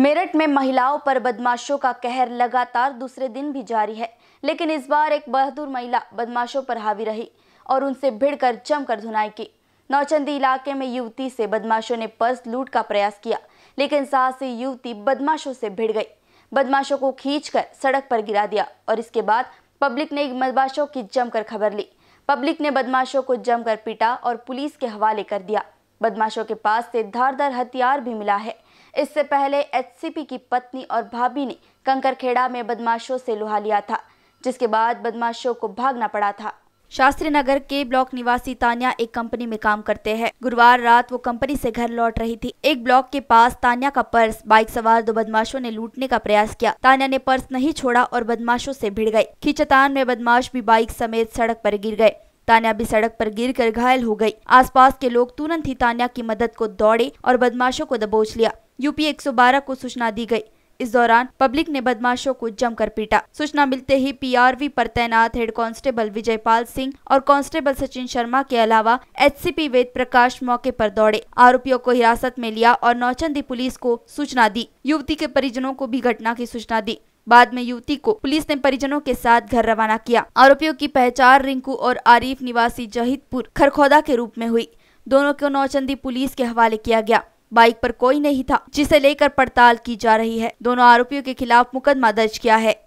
मेरठ में महिलाओं पर बदमाशों का कहर लगातार दूसरे दिन भी जारी है लेकिन इस बार एक बहादुर महिला बदमाशों पर हावी रही और उनसे भिड़कर जमकर धुनाई की नौचंदी इलाके में युवती से बदमाशों ने पर्स लूट का प्रयास किया लेकिन साहसी युवती बदमाशों से भिड़ गई बदमाशों को खींचकर सड़क पर गिरा दिया और इसके बाद पब्लिक ने बदमाशों की जमकर खबर ली पब्लिक ने बदमाशों को जमकर पीटा और पुलिस के हवाले कर दिया बदमाशों के पास से धारदार हथियार भी मिला है इससे पहले एचसीपी की पत्नी और भाभी ने कंकरखेड़ा में बदमाशों से लुहा लिया था जिसके बाद बदमाशों को भागना पड़ा था शास्त्री नगर के ब्लॉक निवासी तानिया एक कंपनी में काम करते हैं गुरुवार रात वो कंपनी से घर लौट रही थी एक ब्लॉक के पास तानिया का पर्स बाइक सवार दो बदमाशों ने लूटने का प्रयास किया तानिया ने पर्स नहीं छोड़ा और बदमाशों से भिड़ गई खींचतान में बदमाश भी बाइक समेत सड़क पर गिर गए तानिया भी सड़क पर गिर कर घायल हो गयी आस के लोग तुरंत ही तानिया की मदद को दौड़े और बदमाशों को दबोच लिया यूपी 112 को सूचना दी गई इस दौरान पब्लिक ने बदमाशों को जमकर पीटा सूचना मिलते ही पीआरवी पर तैनात हेड कांस्टेबल विजयपाल सिंह और कांस्टेबल सचिन शर्मा के अलावा एचसीपी वेद प्रकाश मौके पर दौड़े आरोपियों को हिरासत में लिया और नौचंदी पुलिस को सूचना दी युवती के परिजनों को भी घटना की सूचना दी बाद में युवती को पुलिस ने परिजनों के साथ घर रवाना किया आरोपियों की पहचान रिंकू और आरिफ निवासी जहीदपुर खरखोदा के रूप में हुई दोनों को नौचंदी पुलिस के हवाले किया गया बाइक पर कोई नहीं था जिसे लेकर पड़ताल की जा रही है दोनों आरोपियों के खिलाफ मुकदमा दर्ज किया है